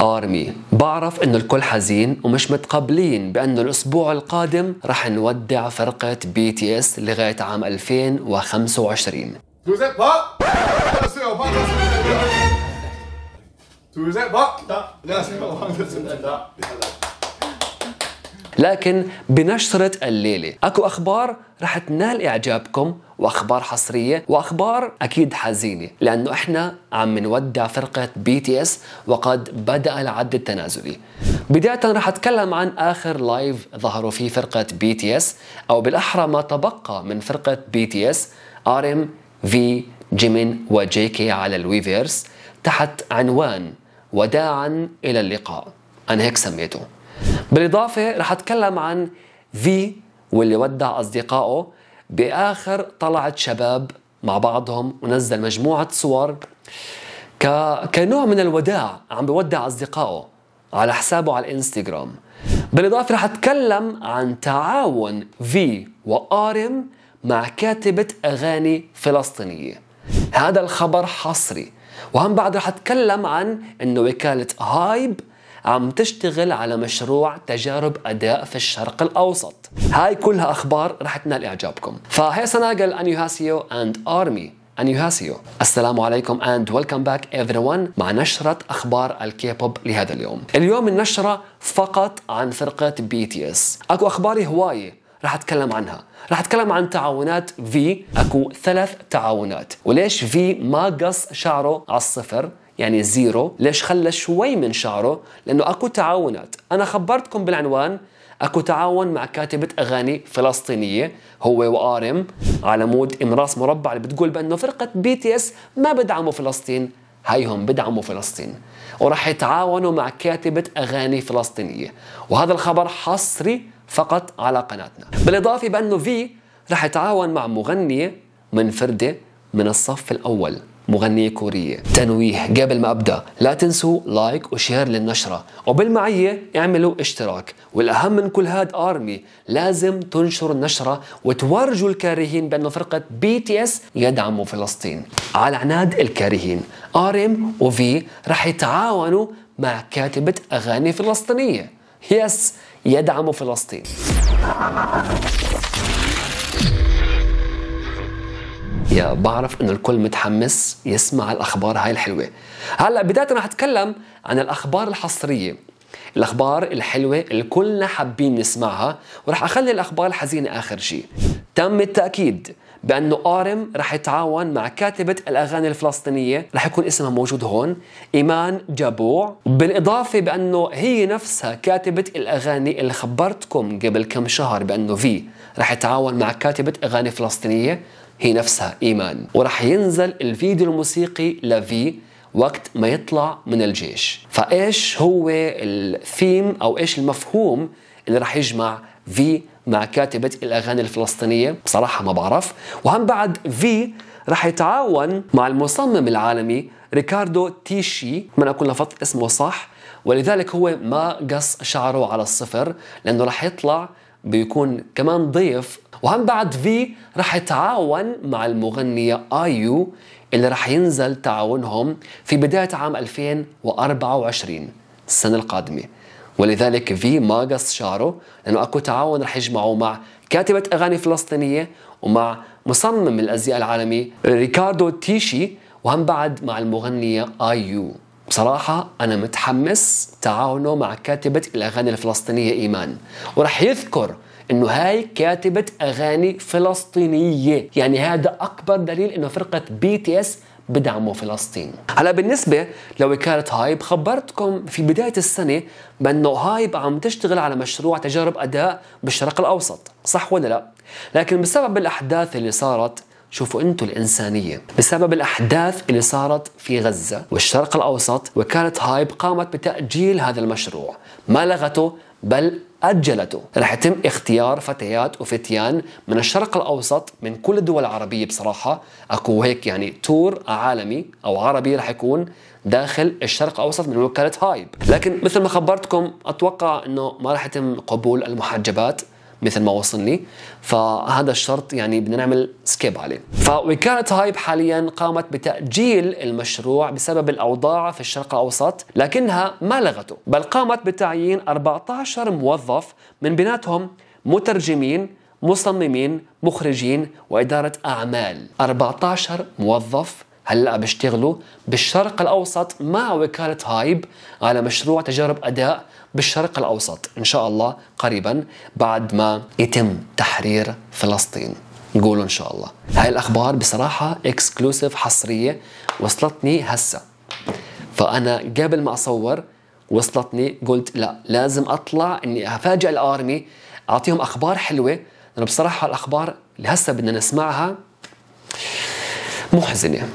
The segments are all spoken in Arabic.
ارمي بعرف انه الكل حزين ومش متقبلين بانه الاسبوع القادم رح نودع فرقه بي تي اس لغايه عام 2025 لكن بنشرة الليلة أكو أخبار رح تنال إعجابكم واخبار حصريه واخبار اكيد حزينه لانه احنا عم نودع فرقه بي تي اس وقد بدا العد التنازلي بدايه رح اتكلم عن اخر لايف ظهروا فيه فرقه بي تي اس او بالاحرى ما تبقى من فرقه بي تي اس ار ام في جيمين وجي كي على الويفيرس تحت عنوان وداعا الى اللقاء انا هيك سميته بالاضافه رح اتكلم عن في واللي ودع اصدقائه باخر طلعه شباب مع بعضهم ونزل مجموعه صور ك... كنوع من الوداع عم بودع اصدقائه على حسابه على الانستغرام بالاضافه رح اتكلم عن تعاون في وارم مع كاتبه اغاني فلسطينيه هذا الخبر حصري وهم بعد رح اتكلم عن انه وكاله هايب عم تشتغل على مشروع تجارب أداء في الشرق الأوسط هاي كلها أخبار رح تنال إعجابكم فهي سناقل أنيوهاسيو أند أرمي أنيوهاسيو السلام عليكم and welcome back everyone مع نشرة أخبار الكيبوب لهذا اليوم اليوم النشرة فقط عن فرقة بي تي اس أكو أخبار هواية رح أتكلم عنها رح أتكلم عن تعاونات في أكو ثلاث تعاونات وليش في ما قص شعره على الصفر يعني زيرو ليش خلى شوي من شعره لأنه أكو تعاونات أنا خبرتكم بالعنوان أكو تعاون مع كاتبة أغاني فلسطينية هو وآرم على مود إمراس مربع اللي بتقول بأنه فرقة بي تي اس ما بدعموا فلسطين هيهم بدعموا فلسطين ورح يتعاونوا مع كاتبة أغاني فلسطينية وهذا الخبر حصري فقط على قناتنا بالإضافة بأنه في رح يتعاون مع مغنية منفردة من الصف الأول مغنية كورية تنويه قبل ما أبدأ لا تنسوا لايك وشير للنشرة وبالمعية اعملوا اشتراك والأهم من كل هاد آرمي لازم تنشر النشرة وتورجوا الكارهين بأنه فرقة بي تي اس يدعموا فلسطين على عناد الكارهين آرم وفي رح يتعاونوا مع كاتبة أغاني فلسطينية يس يدعموا فلسطين يا بعرف انه الكل متحمس يسمع الاخبار هاي الحلوه هلا بدايه رح اتكلم عن الاخبار الحصريه الاخبار الحلوه اللي كلنا حابين نسمعها ورح اخلي الاخبار الحزينه اخر شيء تم التاكيد بانه ارم رح يتعاون مع كاتبه الاغاني الفلسطينيه رح يكون اسمها موجود هون ايمان جابوع بالاضافه بانه هي نفسها كاتبه الاغاني اللي خبرتكم قبل كم شهر بانه في رح يتعاون مع كاتبه اغاني فلسطينيه هي نفسها إيمان ورح ينزل الفيديو الموسيقي لفي وقت ما يطلع من الجيش فإيش هو الثيم أو إيش المفهوم اللي رح يجمع في مع كاتبة الأغاني الفلسطينية بصراحة ما بعرف وهم بعد في رح يتعاون مع المصمم العالمي ريكاردو تيشي من أكون لفظت اسمه صح ولذلك هو ما قص شعره على الصفر لأنه رح يطلع بيكون كمان ضيف وهم بعد في رح يتعاون مع المغنية آيو اللي رح ينزل تعاونهم في بداية عام 2024 السنة القادمة ولذلك في ما قص شعره لأنه أكو تعاون رح يجمعه مع كاتبة أغاني فلسطينية ومع مصمم الأزياء العالمي ريكاردو تيشي وهم بعد مع المغنية آيو بصراحة أنا متحمس تعاونه مع كاتبة الأغاني الفلسطينية إيمان ورح يذكر انه هاي كاتبة اغاني فلسطينية يعني هذا اكبر دليل انه فرقة بي تي اس بدعموا فلسطين هلا بالنسبة لوكالة هايب خبرتكم في بداية السنة بأنه هايب عم تشتغل على مشروع تجارب أداء بالشرق الأوسط صح ولا لا؟ لكن بسبب الأحداث اللي صارت شوفوا انتم الانسانيه بسبب الاحداث اللي صارت في غزه والشرق الاوسط وكاله هايب قامت بتاجيل هذا المشروع ما لغته بل أجلته رح يتم اختيار فتيات وفتيان من الشرق الأوسط من كل الدول العربية بصراحة أكو هيك يعني تور عالمي أو عربي رح يكون داخل الشرق الأوسط من وكالة هايب لكن مثل ما خبرتكم أتوقع أنه ما رح يتم قبول المحجبات مثل ما وصلني فهذا الشرط يعني بدنا نعمل سكيب عليه فوكالة هايب حاليا قامت بتأجيل المشروع بسبب الأوضاع في الشرق الأوسط لكنها ما لغته بل قامت بتعيين 14 موظف من بيناتهم مترجمين مصممين مخرجين وإدارة أعمال 14 موظف هلأ بيشتغلوا بالشرق الأوسط مع وكالة هايب على مشروع تجارب أداء بالشرق الأوسط إن شاء الله قريبا بعد ما يتم تحرير فلسطين قولوا إن شاء الله هاي الأخبار بصراحة اكسكلوسيف حصرية وصلتني هسه فأنا قبل ما أصور وصلتني قلت لا لازم أطلع إني أفاجئ الآرمي أعطيهم أخبار حلوة لأنه بصراحة الأخبار اللي هسه بدنا نسمعها محزنة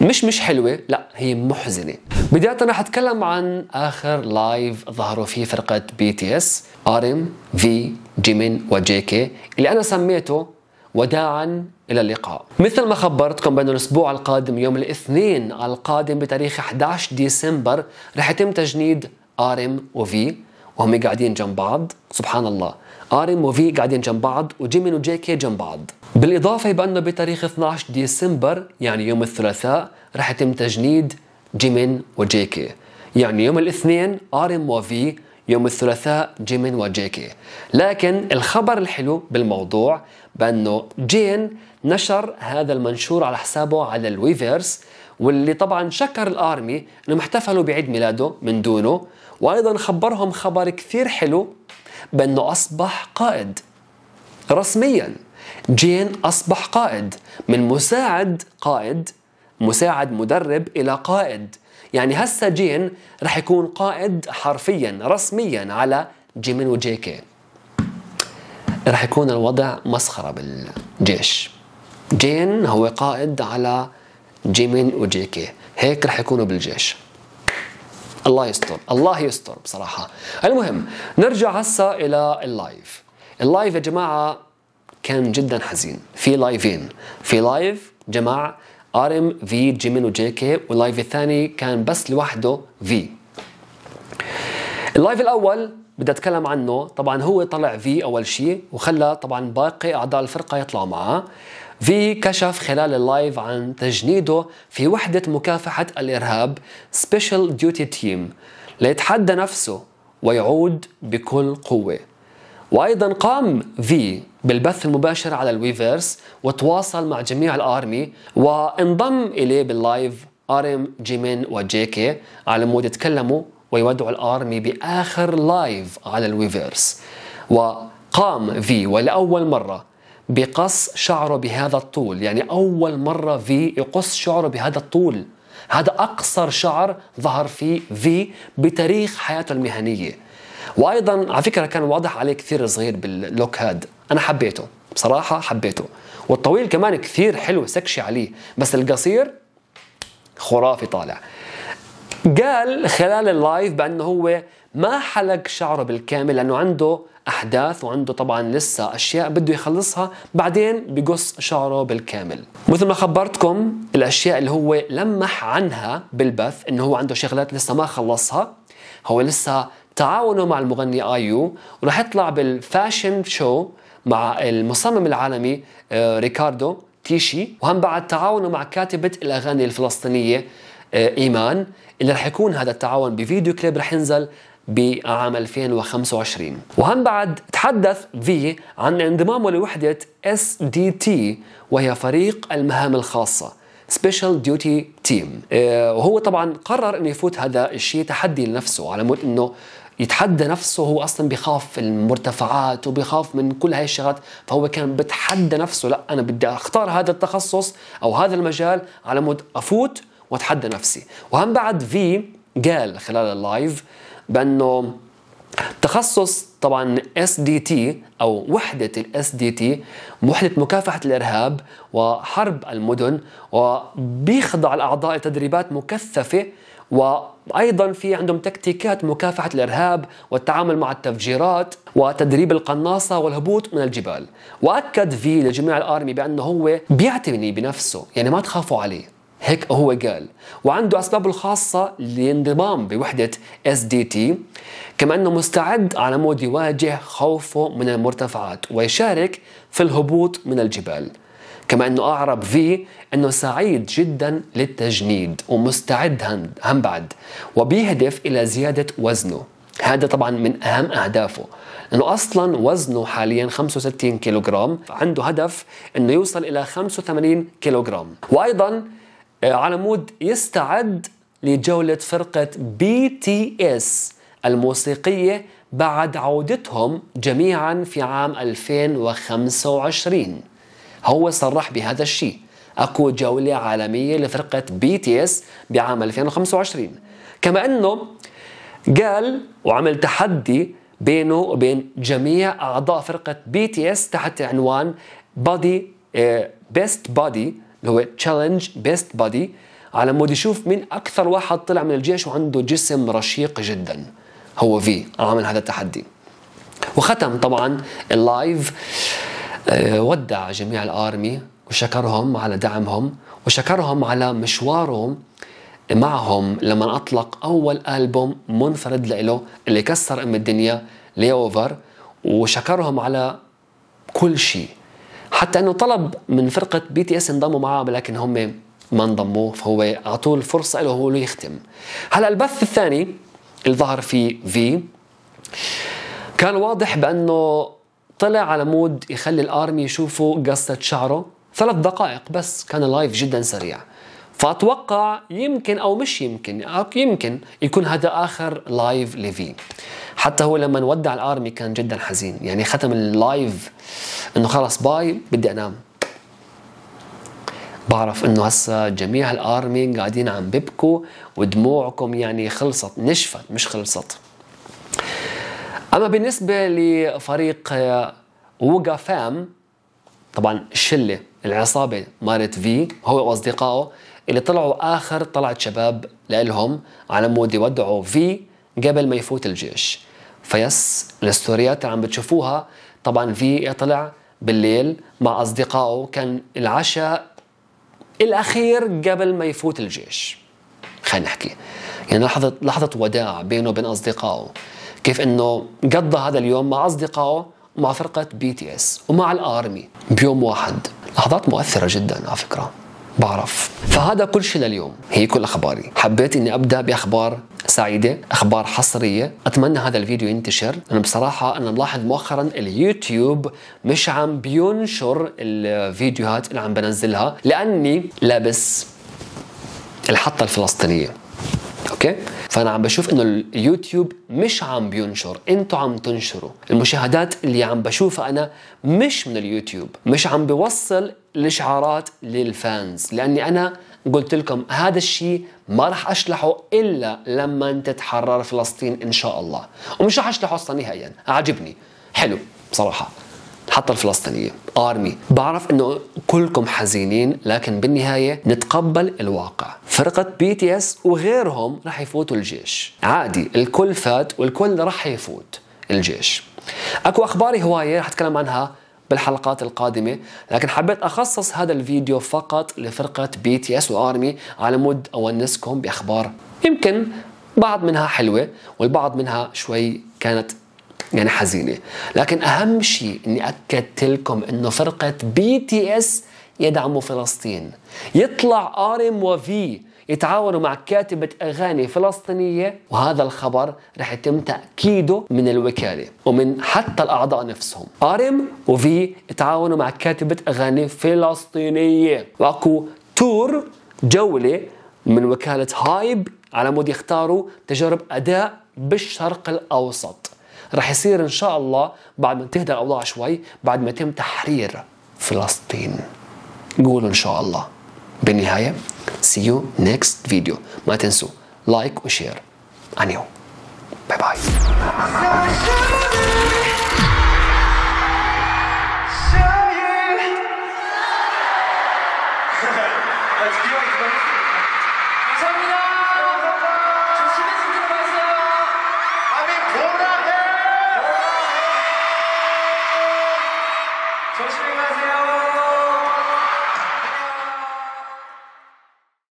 مش مش حلوة لا هي محزنة بداية رح أتكلم عن آخر لايف ظهروا فيه فرقة بي تي اس ارم في جيمين وجي كي اللي أنا سميته وداعا إلى اللقاء مثل ما خبرتكم بأنه الأسبوع القادم يوم الاثنين القادم بتاريخ 11 ديسمبر رح يتم تجنيد ارم وفي وهم قاعدين جنب بعض سبحان الله ارم وفي قاعدين جنب بعض وجيمين وجيكي جنب بعض بالاضافه بانه بتاريخ 12 ديسمبر يعني يوم الثلاثاء رح يتم تجنيد جيمين وجيكي يعني يوم الاثنين ارم وفي يوم الثلاثاء جيمين وجيكي لكن الخبر الحلو بالموضوع بأنه جين نشر هذا المنشور على حسابه على الويفيرس واللي طبعا شكر الارمي انهم احتفلوا بعيد ميلاده من دونه وايضا خبرهم خبر كثير حلو بانه اصبح قائد رسميا جين اصبح قائد من مساعد قائد مساعد مدرب الى قائد يعني هسه جين رح يكون قائد حرفيا رسميا على جيمين وجيكي راح يكون الوضع مسخرة بالجيش جين هو قائد على جيمين وجيكي هيك راح يكونوا بالجيش الله يستر الله يستر بصراحة المهم نرجع هسا إلى اللايف اللايف يا جماعة كان جدا حزين في لايفين في لايف جمع ار ام في جيمين وجيكي واللايف الثاني كان بس لوحده في اللايف الأول بدي اتكلم عنه طبعا هو طلع في اول شيء وخلى طبعا باقي اعضاء الفرقه يطلعوا معه في كشف خلال اللايف عن تجنيده في وحده مكافحه الارهاب سبيشال ديوتي تيم ليتحدى نفسه ويعود بكل قوه وايضا قام في بالبث المباشر على الويفرس وتواصل مع جميع الارمي وانضم اليه باللايف ارم جيمين وجيكي على مود يتكلموا ويودع الارمي باخر لايف على الويفيرس وقام في ولاول مره بقص شعره بهذا الطول يعني اول مره في يقص شعره بهذا الطول هذا اقصر شعر ظهر فيه في بتاريخ حياته المهنيه وايضا على فكره كان واضح عليه كثير صغير باللوك هاد انا حبيته بصراحه حبيته والطويل كمان كثير حلو سكشي عليه بس القصير خرافي طالع قال خلال اللايف بانه هو ما حلق شعره بالكامل لانه عنده احداث وعنده طبعا لسه اشياء بده يخلصها بعدين بقص شعره بالكامل مثل ما خبرتكم الاشياء اللي هو لمح عنها بالبث انه هو عنده شغلات لسه ما خلصها هو لسه تعاونه مع المغني ايو وراح يطلع بالفاشن شو مع المصمم العالمي آه، ريكاردو تيشي وهم بعد تعاونه مع كاتبة الأغاني الفلسطينية آه، ايمان اللي رح يكون هذا التعاون بفيديو كليب رح ينزل بعام 2025 وهم بعد تحدث في عن انضمامه لوحدة SDT وهي فريق المهام الخاصة سبيشال ديوتي تيم وهو طبعا قرر انه يفوت هذا الشيء تحدي لنفسه على مود انه يتحدى نفسه هو اصلا بخاف المرتفعات وبخاف من كل هاي الشغلات فهو كان بتحدى نفسه لا انا بدي اختار هذا التخصص او هذا المجال على مود افوت واتحدى نفسي وهم بعد في قال خلال اللايف بأنه تخصص طبعا اس دي تي او وحده الاس دي تي وحده مكافحه الارهاب وحرب المدن وبيخضع الاعضاء لتدريبات مكثفه وايضا في عندهم تكتيكات مكافحه الارهاب والتعامل مع التفجيرات وتدريب القناصه والهبوط من الجبال واكد في لجميع الارمي بانه هو بيعتني بنفسه يعني ما تخافوا عليه هيك هو قال وعنده أسبابه الخاصة للانضمام بوحدة اس دي تي كما أنه مستعد على مود يواجه خوفه من المرتفعات ويشارك في الهبوط من الجبال كما أنه أعرب في أنه سعيد جدا للتجنيد ومستعد هم بعد وبيهدف إلى زيادة وزنه هذا طبعا من أهم أهدافه لأنه أصلا وزنه حاليا 65 كيلوغرام عنده هدف أنه يوصل إلى 85 كيلوغرام وأيضا آه، على مود يستعد لجولة فرقة بي تي اس الموسيقية بعد عودتهم جميعا في عام 2025 هو صرح بهذا الشيء اكو جولة عالمية لفرقة بي تي اس بعام 2025 كما انه قال وعمل تحدي بينه وبين جميع اعضاء فرقة بي تي اس تحت عنوان بادي بيست بادي اللي هو تشالنج بيست بادي على مود يشوف مين اكثر واحد طلع من الجيش وعنده جسم رشيق جدا هو في عامل هذا التحدي وختم طبعا اللايف آه، ودع جميع الارمي وشكرهم على دعمهم وشكرهم على مشوارهم معهم لما اطلق اول البوم منفرد له اللي كسر ام الدنيا ليوفر وشكرهم على كل شيء حتى انه طلب من فرقه بي تي اس انضموا معه لكن هم ما انضموا فهو اعطوه الفرصه له هو يختم هلا البث الثاني اللي ظهر فيه في كان واضح بانه طلع على مود يخلي الارمي يشوفوا قصة شعره ثلاث دقائق بس كان لايف جدا سريع فأتوقع يمكن أو مش يمكن أو يمكن يكون هذا آخر لايف ليفي حتى هو لما ودع الارمي كان جدا حزين يعني ختم اللايف انه خلص باي بدي انام بعرف انه هسا جميع الارمي قاعدين عم ببكوا ودموعكم يعني خلصت نشفت مش خلصت اما بالنسبه لفريق ووغا آه، فام طبعا الشله العصابه مالت في هو واصدقائه اللي طلعوا آخر طلعة شباب لهم على مود يودعوا في قبل ما يفوت الجيش فيس الستوريات اللي عم بتشوفوها طبعا في طلع بالليل مع أصدقائه كان العشاء الأخير قبل ما يفوت الجيش خلينا نحكي يعني لحظة لحظة وداع بينه وبين أصدقائه كيف إنه قضى هذا اليوم مع أصدقائه ومع فرقة بي تي اس ومع الآرمي بيوم واحد لحظات مؤثرة جدا على فكرة بعرف فهذا كل شيء لليوم هي كل أخباري حبيت أني أبدأ بأخبار سعيدة أخبار حصرية أتمنى هذا الفيديو ينتشر أنا بصراحة أنا ملاحظ مؤخرا اليوتيوب مش عم بينشر الفيديوهات اللي عم بنزلها لأني لابس الحطة الفلسطينية اوكي فانا عم بشوف انه اليوتيوب مش عم بينشر انتوا عم تنشروا المشاهدات اللي عم بشوفها انا مش من اليوتيوب مش عم بيوصل الاشعارات للفانز لاني انا قلت لكم هذا الشيء ما راح اشلحه الا لما تتحرر فلسطين ان شاء الله ومش راح اشلحه اصلا نهائيا عجبني حلو بصراحه حتى الفلسطينية آرمي بعرف أنه كلكم حزينين لكن بالنهاية نتقبل الواقع فرقة بي تي اس وغيرهم رح يفوتوا الجيش عادي الكل فات والكل رح يفوت الجيش أكو أخباري هواية رح أتكلم عنها بالحلقات القادمة لكن حبيت أخصص هذا الفيديو فقط لفرقة بي تي اس وارمي على مود أونسكم بأخبار يمكن بعض منها حلوة والبعض منها شوي كانت يعني حزينة لكن أهم شيء أني أكدت لكم أنه فرقة بي تي اس يدعموا فلسطين يطلع ارم وفي يتعاونوا مع كاتبة أغاني فلسطينية وهذا الخبر رح يتم تأكيده من الوكالة ومن حتى الأعضاء نفسهم آرم وفي يتعاونوا مع كاتبة أغاني فلسطينية وأكو تور جولة من وكالة هايب على مود يختاروا تجارب أداء بالشرق الأوسط رح يصير إن شاء الله بعد ما تهدى الأوضاع شوي بعد ما يتم تحرير فلسطين قولوا إن شاء الله بالنهاية see you next video ما تنسوا لايك وشير أنيو باي باي Let's do it,